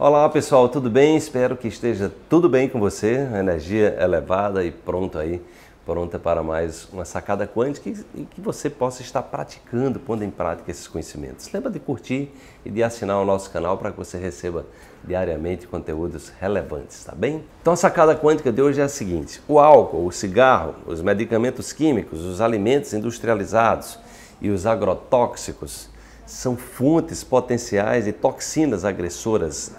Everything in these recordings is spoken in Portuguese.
Olá pessoal, tudo bem? Espero que esteja tudo bem com você, energia elevada é e pronto aí, pronta para mais uma sacada quântica e que você possa estar praticando, pondo em prática esses conhecimentos. Lembra de curtir e de assinar o nosso canal para que você receba diariamente conteúdos relevantes, tá bem? Então a sacada quântica de hoje é a seguinte: o álcool, o cigarro, os medicamentos químicos, os alimentos industrializados e os agrotóxicos são fontes potenciais de toxinas agressoras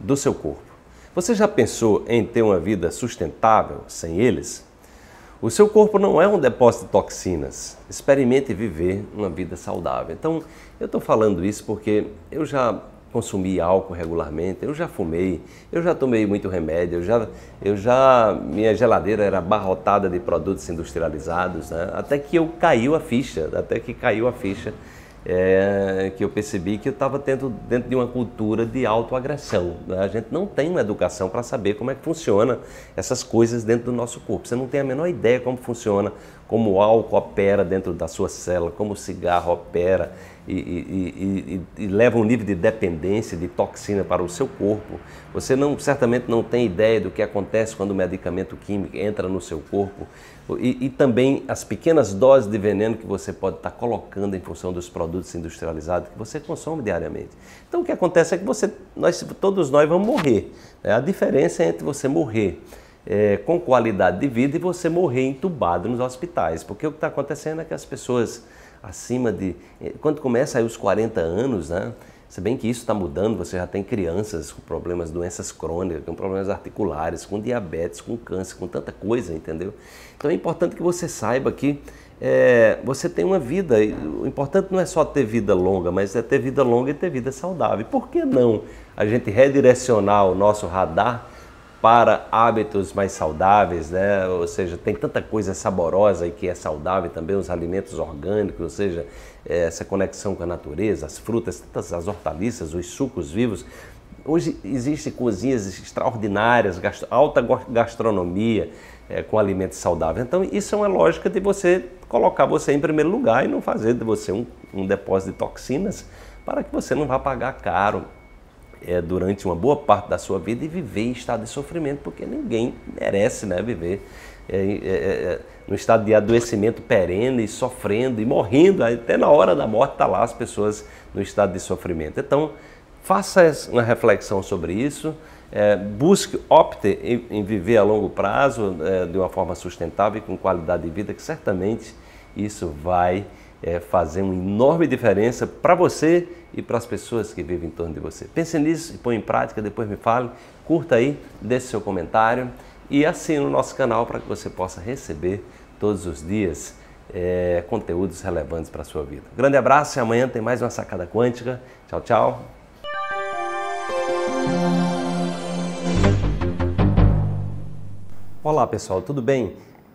do seu corpo. Você já pensou em ter uma vida sustentável sem eles? O seu corpo não é um depósito de toxinas. Experimente viver uma vida saudável. Então, eu estou falando isso porque eu já consumi álcool regularmente, eu já fumei, eu já tomei muito remédio, eu já, eu já minha geladeira era abarrotada de produtos industrializados, né? até que eu caiu a ficha, até que caiu a ficha é, que eu percebi que eu estava dentro, dentro de uma cultura de autoagressão. Né? A gente não tem uma educação para saber como é que funciona essas coisas dentro do nosso corpo. Você não tem a menor ideia como funciona como o álcool opera dentro da sua célula, como o cigarro opera e, e, e, e, leva um nível de dependência, de toxina para o seu corpo. Você não, certamente não tem ideia do que acontece quando o medicamento químico entra no seu corpo e, também as pequenas doses de veneno que você pode estar colocando em função dos produtos industrializados que você consome diariamente. Então o que acontece é que você, nós, todos nós vamos morrer. É A diferença entre você morrer é, com qualidade de vida e você morrer entubado nos hospitais. Porque o que está acontecendo é que as pessoas acima de. É, quando começa aí os 40 anos, né? Se bem que isso está mudando, você já tem crianças com problemas, doenças crônicas, com problemas articulares, com diabetes, com câncer, com tanta coisa, entendeu? Então é importante que você saiba que é, você tem uma vida. O importante não é só ter vida longa, mas é ter vida longa e ter vida saudável. Por que não a gente redirecionar o nosso radar para hábitos mais saudáveis, né? Ou seja, tem tanta coisa saborosa e que é saudável também, os alimentos orgânicos, ou seja, é, essa conexão com a natureza, as frutas, tantas as hortaliças, os sucos vivos. Hoje existem cozinhas extraordinárias, alta gastronomia é, com alimentos saudáveis. Então isso é uma lógica de você colocar você em primeiro lugar e não fazer de você um, um depósito de toxinas para que você não vá pagar caro é, durante uma boa parte da sua vida e viver em estado de sofrimento, porque ninguém merece né, viver é, é, é, é no estado de adoecimento perene, e sofrendo e morrendo, até na hora da morte tá lá as pessoas no estado de sofrimento. Então, faça uma reflexão sobre isso. É, busque, opte em, em, viver a longo prazo é, de uma forma sustentável e com qualidade de vida, que certamente isso vai é, fazer uma enorme diferença para você e para as pessoas que vivem em torno de você. Pense nisso e põe em prática, depois me fale, curta aí, deixe seu comentário e assine o nosso canal para que você possa receber todos os dias é, conteúdos relevantes para a sua vida. Grande abraço e amanhã tem mais uma Sacada Quântica. Tchau, tchau. Olá pessoal, tudo bem?